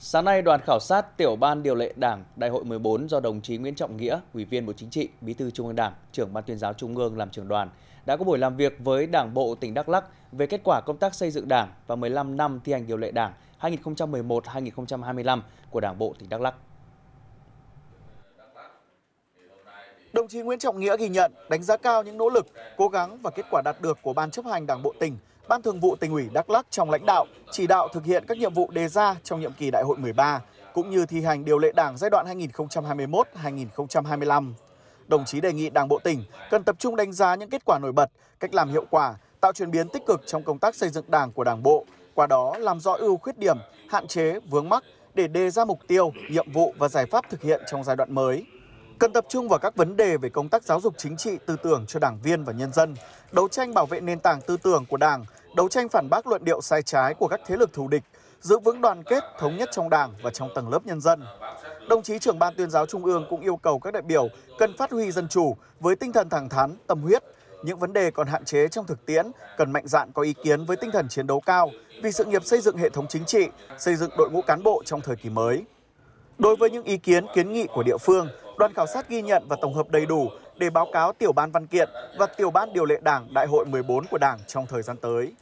Sáng nay, đoàn khảo sát tiểu ban điều lệ Đảng Đại hội 14 do đồng chí Nguyễn Trọng Nghĩa, Ủy viên Bộ Chính trị, Bí thư Trung ương Đảng, trưởng Ban tuyên giáo Trung ương làm trưởng đoàn, đã có buổi làm việc với Đảng bộ tỉnh Đắk Lắk về kết quả công tác xây dựng Đảng và 15 năm thi hành điều lệ Đảng 2011-2025 của Đảng bộ tỉnh Đắk Lắk. Đồng chí Nguyễn Trọng Nghĩa ghi nhận, đánh giá cao những nỗ lực, cố gắng và kết quả đạt được của Ban chấp hành Đảng Bộ tỉnh, Ban Thường vụ tỉnh ủy Đắk Lắc trong lãnh đạo, chỉ đạo thực hiện các nhiệm vụ đề ra trong nhiệm kỳ Đại hội 13, cũng như thi hành điều lệ Đảng giai đoạn 2021-2025. Đồng chí đề nghị Đảng bộ tỉnh cần tập trung đánh giá những kết quả nổi bật, cách làm hiệu quả, tạo chuyển biến tích cực trong công tác xây dựng Đảng của Đảng bộ, qua đó làm rõ ưu khuyết điểm, hạn chế, vướng mắc để đề ra mục tiêu, nhiệm vụ và giải pháp thực hiện trong giai đoạn mới cần tập trung vào các vấn đề về công tác giáo dục chính trị tư tưởng cho đảng viên và nhân dân, đấu tranh bảo vệ nền tảng tư tưởng của Đảng, đấu tranh phản bác luận điệu sai trái của các thế lực thù địch, giữ vững đoàn kết, thống nhất trong Đảng và trong tầng lớp nhân dân. Đồng chí trưởng ban tuyên giáo Trung ương cũng yêu cầu các đại biểu cần phát huy dân chủ với tinh thần thẳng thắn, tâm huyết. Những vấn đề còn hạn chế trong thực tiễn cần mạnh dạn có ý kiến với tinh thần chiến đấu cao vì sự nghiệp xây dựng hệ thống chính trị, xây dựng đội ngũ cán bộ trong thời kỳ mới. Đối với những ý kiến kiến nghị của địa phương, Đoàn khảo sát ghi nhận và tổng hợp đầy đủ để báo cáo tiểu ban văn kiện và tiểu ban điều lệ Đảng Đại hội 14 của Đảng trong thời gian tới.